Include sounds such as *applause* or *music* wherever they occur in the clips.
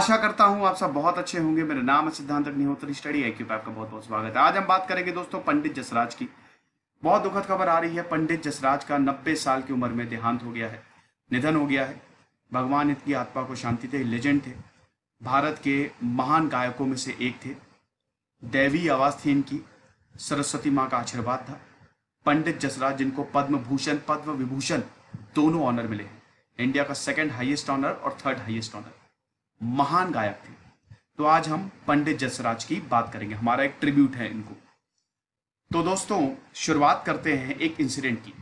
आशा करता हूँ आप सब बहुत अच्छे होंगे मेरा नाम है सिद्धांत अग्निहोत्री स्टडी आई पे आपका बहुत बहुत स्वागत है आज हम बात करेंगे दोस्तों पंडित जसराज की बहुत दुखद खबर आ रही है पंडित जसराज का 90 साल की उम्र में देहांत हो गया है निधन हो गया है भगवान इनकी आत्मा को शांति थे लेजेंड थे भारत के महान गायकों में से एक थे दैवी आवाज थी इनकी सरस्वती माँ का आशीर्वाद था पंडित जसराज जिनको पद्म भूषण पद्म विभूषण दोनों ऑनर मिले हैं इंडिया का सेकेंड हाइएस्ट ऑनर और थर्ड हाइएस्ट ऑनर महान गायक थे तो आज हम पंडित जसराज की बात करेंगे हमारा एक ट्रिब्यूट है इनको तो दोस्तों शुरुआत करते हैं एक इंसिडेंट की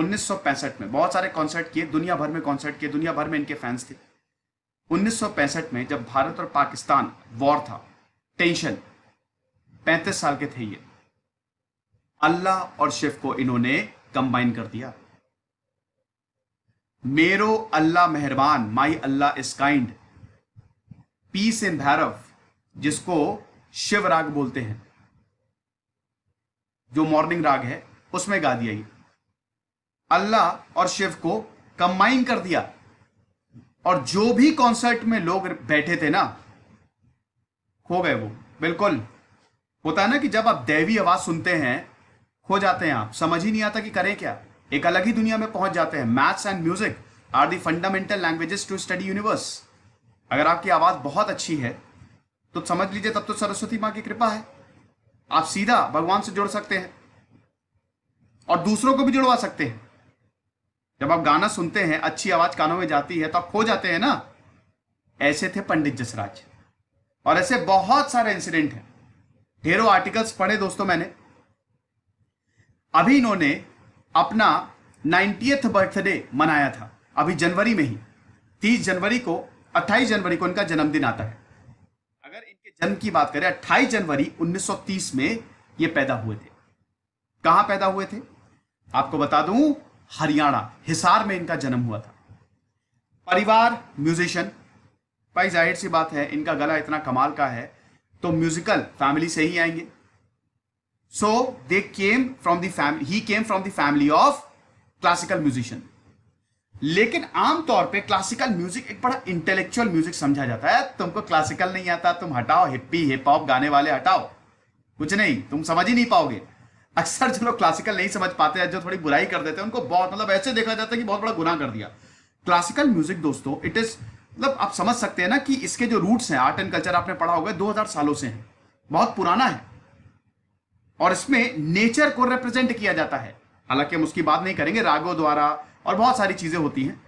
1965 में बहुत सारे कॉन्सर्ट किए दुनिया भर में कॉन्सर्ट किए दुनिया भर में इनके फैंस थे 1965 में जब भारत और पाकिस्तान वॉर था टेंशन 35 साल के थे ये अल्लाह और शिव को इन्होंने कंबाइन कर दिया मेरो अल्लाह मेहरबान माई अल्लाह इज काइंड पी से भैरव जिसको शिव राग बोलते हैं जो मॉर्निंग राग है उसमें गा दिया ये अल्लाह और शिव को कंबाइन कर दिया और जो भी कॉन्सर्ट में लोग बैठे थे ना हो गए वो बिल्कुल होता है ना कि जब आप दैवी आवाज सुनते हैं हो जाते हैं आप समझ ही नहीं आता कि करें क्या एक अलग ही दुनिया में पहुंच जाते हैं maths and music are the fundamental languages to study universe अगर आपकी आवाज बहुत अच्छी है तो समझ लीजिए तब तो सरस्वती माँ की कृपा है आप सीधा भगवान से जुड़ सकते हैं और दूसरों को भी जुड़वा सकते हैं जब आप गाना सुनते हैं अच्छी आवाज कानों में जाती है तो आप खो जाते हैं ना ऐसे थे पंडित जसराज और ऐसे बहुत सारे इंसिडेंट हैं ढेरों आर्टिकल्स पढ़े दोस्तों मैंने अभी इन्होंने अपना नाइन्टीएथ बर्थडे मनाया था अभी जनवरी में ही तीस जनवरी को 28 जनवरी को इनका जन्मदिन आता है अगर इनके जन्म की बात करें 28 जनवरी 1930 में ये पैदा हुए थे कहां पैदा हुए थे आपको बता दू हरियाणा हिसार में इनका जन्म हुआ था परिवार म्यूजिशियन भाई जाहिर सी बात है इनका गला इतना कमाल का है तो म्यूजिकल फैमिली से ही आएंगे so they came from the family he came from the family of classical musician लेकिन आमतौर पे क्लासिकल म्यूजिक एक बड़ा इंटेलेक्चुअल म्यूजिक समझा जाता है तुमको क्लासिकल नहीं आता तुम हटाओ हिप्पी हिप हॉप गाने वाले हटाओ कुछ नहीं तुम समझ ही नहीं पाओगे अक्सर जो लोग क्लासिकल नहीं समझ पाते हैं जो थोड़ी बुराई कर देते हैं उनको बहुत मतलब ऐसे देखा जाता है कि बहुत बड़ा गुना कर दिया क्लासिकल म्यूजिक दोस्तों इट इज मतलब आप समझ सकते हैं ना कि इसके जो रूट्स हैं आर्ट एंड कल्चर आपने पढ़ा होगा दो सालों से है बहुत पुराना है और इसमें नेचर को रिप्रेजेंट किया जाता है हालांकि हम उसकी बात नहीं करेंगे रागों द्वारा और बहुत सारी चीजें होती हैं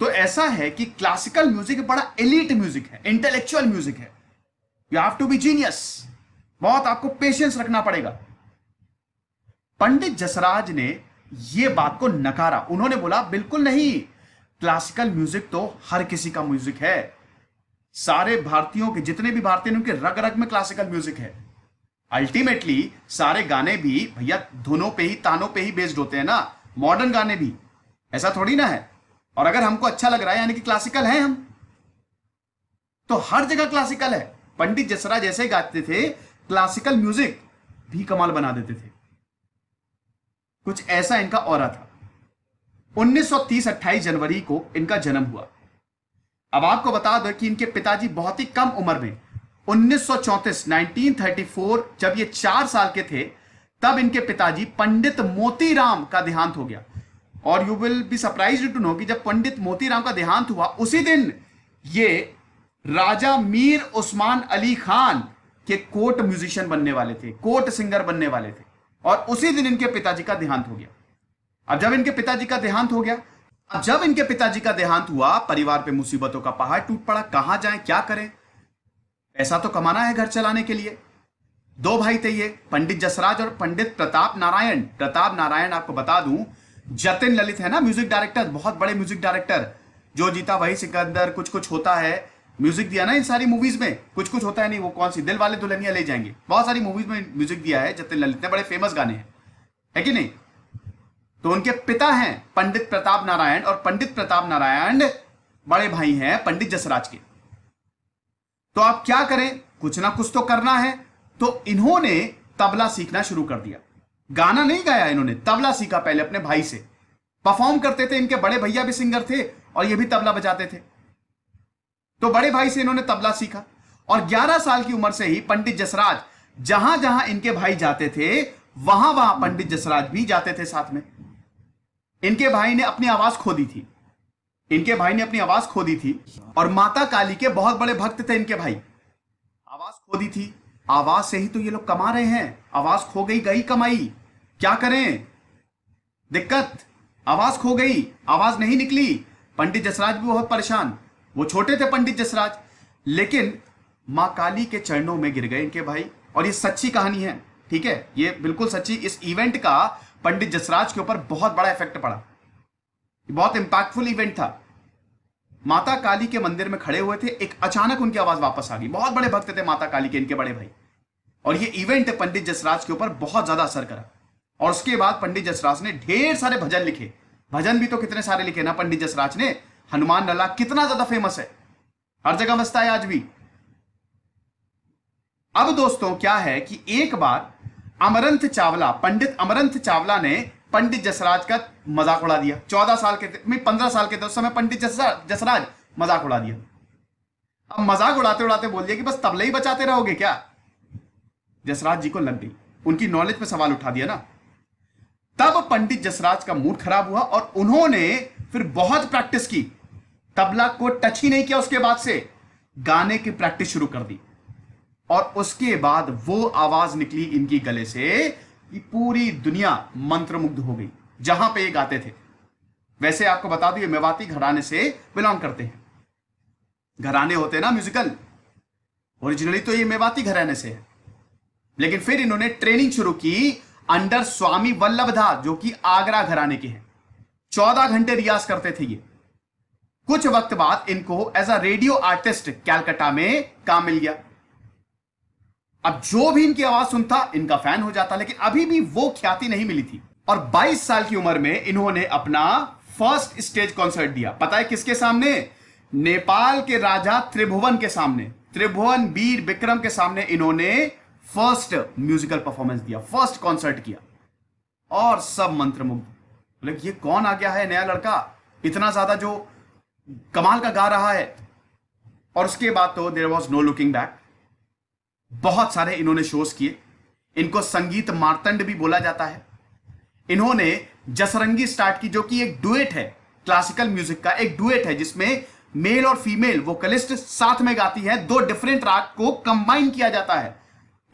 तो ऐसा है कि क्लासिकल म्यूजिक बड़ा एलिट म्यूजिक है इंटेलेक्चुअल म्यूजिक है you have to be genius बहुत आपको पेशेंस रखना पड़ेगा पंडित जसराज ने यह बात को नकारा उन्होंने बोला बिल्कुल नहीं क्लासिकल म्यूजिक तो हर किसी का म्यूजिक है सारे भारतीयों के जितने भी भारतीय उनके रग रग में क्लासिकल म्यूजिक है अल्टीमेटली सारे गाने भी भैया धुनों पे ही तानों पे ही बेस्ड होते हैं ना मॉडर्न गाने भी ऐसा थोड़ी ना है और अगर हमको अच्छा लग रहा है यानी कि क्लासिकल है हम तो हर जगह क्लासिकल है पंडित जसरा जैसे गाते थे क्लासिकल म्यूजिक भी कमाल बना देते थे कुछ ऐसा इनका और था 1930 अट्ठाईस जनवरी को इनका जन्म हुआ अब आपको बता दो कि इनके पिताजी बहुत ही कम उम्र में उन्नीस 1934 जब ये चार साल के थे तब इनके पिताजी पंडित मोतीराम का देहांत हो गया और you will be surprise to know कि जब पंडित मोतीराम का देहांत हुआ उसी दिन ये राजा मीर उस्मान अली खान के कोर्ट म्यूजिशियन बनने वाले थे कोर्ट सिंगर बनने वाले थे और उसी दिन इनके पिताजी का देहांत हो गया अब जब इनके पिताजी का देहांत हो गया अब जब इनके पिताजी का देहांत हुआ परिवार पे मुसीबतों का पहाड़ टूट पड़ा कहां जाए क्या करें पैसा तो कमाना है घर चलाने के लिए दो भाई थे ये पंडित जसराज और पंडित प्रताप नारायण प्रताप नारायण आपको बता दूं जतिन ललित है ना म्यूजिक डायरेक्टर बहुत बड़े म्यूजिक डायरेक्टर जो जीता वही सिकंदर कुछ कुछ होता है म्यूजिक दिया ना इन सारी मूवीज में कुछ कुछ होता है नहीं वो कौन सी दिल वाले दुल्हनिया ले जाएंगे बहुत सारी मूवीज में म्यूजिक दिया है जतिन ललित ने बड़े फेमस गाने हैं है कि नहीं तो उनके पिता हैं पंडित प्रताप नारायण और पंडित प्रताप नारायण बड़े भाई हैं पंडित जसराज के तो आप क्या करें कुछ ना कुछ तो करना है तो इन्होंने तबला सीखना शुरू कर दिया गाना नहीं गाया इन्होंने तबला सीखा पहले अपने भाई से परफॉर्म करते थे इनके बड़े भैया भी सिंगर थे और ये भी तबला बजाते थे तो बड़े भाई से इन्होंने तबला सीखा और 11 साल की उम्र से ही पंडित जसराज जहां जहां इनके भाई जाते थे वहां वहां पंडित जसराज भी जाते थे साथ में इनके भाई ने अपनी आवाज खो दी थी इनके भाई ने अपनी आवाज खो दी थी और माता काली के बहुत बड़े भक्त थे इनके भाई आवाज खो दी थी आवाज से ही तो ये लोग कमा रहे हैं आवाज खो गई गई कमाई क्या करें दिक्कत आवाज खो गई आवाज नहीं निकली पंडित जसराज भी बहुत परेशान वो छोटे थे पंडित जसराज लेकिन माँ काली के चरणों में गिर गए इनके भाई और ये सच्ची कहानी है ठीक है ये बिल्कुल सच्ची इस इवेंट का पंडित जसराज के ऊपर बहुत बड़ा इफेक्ट पड़ा बहुत इंपैक्टफुल इवेंट था माता काली के मंदिर में खड़े हुए थे एक अचानक उनकी आवाज वापस आ गई बहुत बड़े भक्त थे माता काली के इनके बड़े भाई और ये इवेंट पंडित जसराज के ऊपर बहुत ज्यादा असर करा और उसके बाद पंडित जसराज ने ढेर सारे भजन लिखे भजन भी तो कितने सारे लिखे ना पंडित जसराज ने हनुमान लला कितना ज्यादा फेमस है हर जगह बसता है आज भी अब दोस्तों क्या है कि एक बार अमरंथ चावला पंडित अमरंथ चावला ने पंडित जसराज का मजाक उड़ा दिया चौदह साल के मैं पंद्रह साल के थे उस समय पंडित जसराज मजाक उड़ा दिया अब मजाक उड़ाते उड़ाते बोल दिया कि बस तबले ही बचाते रहोगे क्या जसराज जी को लग गई उनकी नॉलेज पे सवाल उठा दिया ना तब पंडित जसराज का मूड खराब हुआ और उन्होंने फिर बहुत प्रैक्टिस की तबला को टच ही नहीं किया उसके बाद से गाने की प्रैक्टिस शुरू कर दी और उसके बाद वो आवाज निकली इनकी गले से पूरी दुनिया मंत्रमुग्ध हो गई जहां पे ये गाते थे वैसे आपको बता दू ये मेवाती घराने से बिलोंग करते हैं घराने होते ना म्यूजिकल ओरिजिनली तो ये मेवाती घराने से है लेकिन फिर इन्होंने ट्रेनिंग शुरू की अंडर स्वामी वल्लभधा जो कि आगरा घराने के हैं चौदह घंटे रियाज करते थे ये कुछ वक्त बाद इनको as a radio artist Calcutta में काम मिल गया अब जो भी इनकी आवाज सुनता इनका फैन हो जाता लेकिन अभी भी वो ख्याति नहीं मिली थी और 22 साल की उम्र में इन्होंने अपना फर्स्ट स्टेज कॉन्सर्ट दिया पता है किसके सामने नेपाल के राजा त्रिभुवन के सामने त्रिभुवन बीर विक्रम के सामने इन्होंने फर्स्ट म्यूजिकल परफॉर्मेंस दिया फर्स्ट कॉन्सर्ट किया और सब मंत्रमुग्ध बोले ये कौन आ गया है नया लड़का इतना ज्यादा जो कमाल का गा रहा है और उसके बाद तो there was no looking back बहुत सारे इन्होंने शोज किए इनको संगीत मारतंड भी बोला जाता है इन्होंने जसरंगी स्टार्ट की जो कि एक डुएट है क्लासिकल म्यूजिक का एक डुएट है जिसमें मेल और फीमेल वोकलिस्ट साथ में गाती है दो डिफरेंट राग को कंबाइन किया जाता है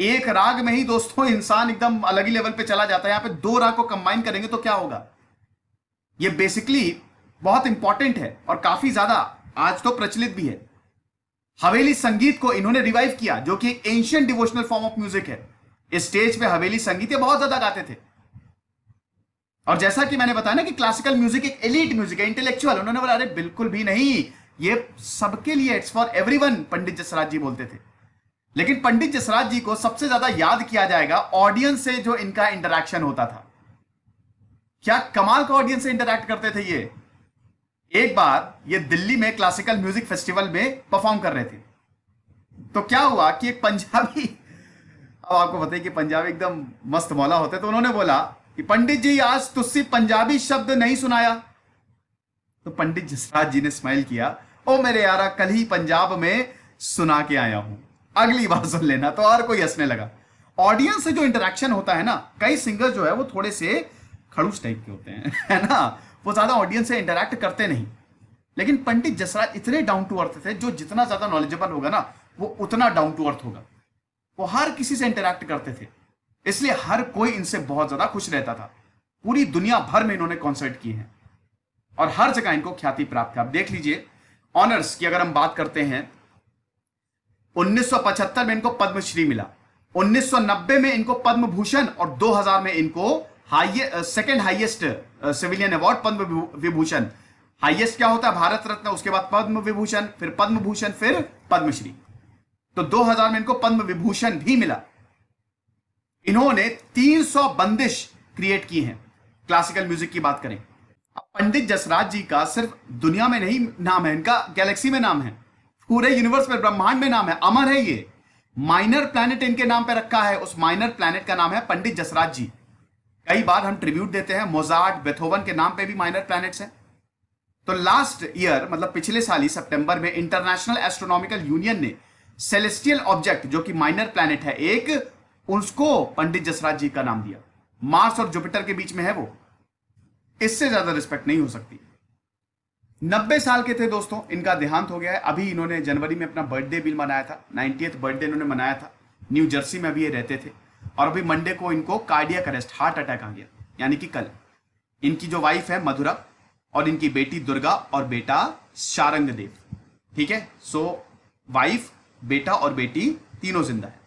एक राग में ही दोस्तों इंसान एकदम अलग ही लेवल पे चला जाता है यहां पे दो राग को कंबाइन करेंगे तो क्या होगा ये बेसिकली बहुत इंपॉर्टेंट है और काफी ज्यादा आज तो प्रचलित भी है हवेली संगीत को इन्होंने रिवाइव किया जो कि ancient devotional form of music है स्टेज पे हवेली संगीत ये बहुत ज्यादा गाते थे और जैसा कि मैंने बताया ना कि क्लासिकल म्यूजिक एक एलिट म्यूजिक है इंटेलेक्चुअल उन्होंने बोला अरे बिल्कुल भी नहीं ये सबके लिए it's for everyone Pandit Jasraj ji बोलते थे लेकिन पंडित जसराज जी को सबसे ज्यादा याद किया जाएगा ऑडियंस से जो इनका इंटरेक्शन होता था क्या कमाल का ऑडियंस से इंटरेक्ट करते थे ये एक बार ये दिल्ली में क्लासिकल म्यूजिक फेस्टिवल में परफॉर्म कर रहे थे तो क्या हुआ कि एक पंजाबी अब आपको बताइए कि पंजाबी एकदम मस्त मौला होते तो उन्होंने बोला कि पंडित जी आज तुस्सी पंजाबी शब्द नहीं सुनाया तो पंडित जसराज जी ने स्माइल किया ओ मेरे यारा कल ही पंजाब में सुना के आया हूं अगली बार सुन लेना तो और कोई हंसने लगा ऑडियंस से जो इंटरेक्शन होता है ना कई सिंगर जो है वो थोड़े से खड़ूस टाइप के होते हैं *laughs* है ना वो ज़्यादा ऑडियंस से इंटरेक्ट करते नहीं लेकिन पंडित जसराज इतने डाउन टू अर्थ थे जो जितना ज़्यादा नॉलेजेबल होगा ना वो उतना डाउन टू अर्थ होगा वो हर किसी से इंटरेक्ट करते थे इसलिए हर कोई इनसे बहुत ज़्यादा खुश रहता था पूरी दुनिया भर में इन्होंने कॉन्सर्ट किए हैं और हर जगह इनको ख्याति प्राप्त है आप देख लीजिए ऑनर्स की अगर हम बात करते हैं 1975 में इनको पद्मश्री मिला 1990 में इनको पद्म भूषण और 2000 में इनको second highest civilian award Padma Vibhushan highest क्या होता है भारत रत्न उसके बाद पद्म विभूषण फिर पद्म भूषण फिर पद्मश्री तो 2000 में इनको पद्म विभूषण भी मिला इन्होंने 300 बंदिश क्रिएट की हैं क्लासिकल म्यूजिक की बात करें पंडित जसराज जी का सिर्फ दुनिया में नहीं नाम है इनका गैलेक्सी में नाम है पूरे यूनिवर्स में ब्रह्मांड में नाम है अमर है ये माइनर प्लैनेट इनके नाम पे रखा है उस माइनर प्लैनेट का नाम है पंडित जसराज जी कई बार हम ट्रिब्यूट देते हैं मोजार्ट बेथोवन के नाम पे भी माइनर प्लैनेट्स हैं तो लास्ट ईयर मतलब पिछले साल ही सितंबर में इंटरनेशनल एस्ट्रोनॉमिकल यूनियन ने सेलेस्टियल ऑब्जेक्ट जो कि माइनर प्लैनेट है एक उसको पंडित जसराज जी का नाम दिया मार्स और जुपिटर के बीच में है वो इससे ज्यादा रिस्पेक्ट नहीं हो सकती नब्बे साल के थे दोस्तों इनका देहांत हो गया है अभी इन्होंने जनवरी में अपना बर्थडे बिल मनाया था नाइनटी बर्थडे इन्होंने मनाया था न्यू जर्सी में अभी ये रहते थे और अभी मंडे को इनको कार्डियक अरेस्ट हार्ट अटैक आ गया यानी कि कल इनकी जो वाइफ है मधुरा और इनकी बेटी दुर्गा और बेटा शारंग देव ठीक है सो वाइफ बेटा और बेटी तीनों जिंदा है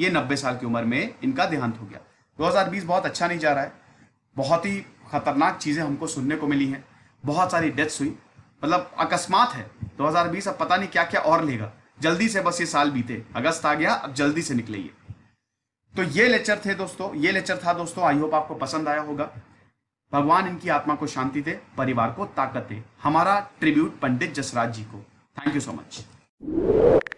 ये नब्बे साल की उम्र में इनका देहांत हो गया 2020 बहुत अच्छा नहीं जा रहा है बहुत ही खतरनाक चीज़ें हमको सुनने को मिली हैं बहुत सारी डेथ्स हुई मतलब अकस्मात है 2020 अब पता नहीं क्या क्या और लेगा जल्दी से बस ये साल बीते अगस्त आ गया अब जल्दी से निकले तो ये लेक्चर थे दोस्तों ये लेक्चर था दोस्तों आई होप आपको पसंद आया होगा भगवान इनकी आत्मा को शांति दे परिवार को ताकत दे हमारा ट्रिब्यूट पंडित जसराज जी को थैंक यू सो मच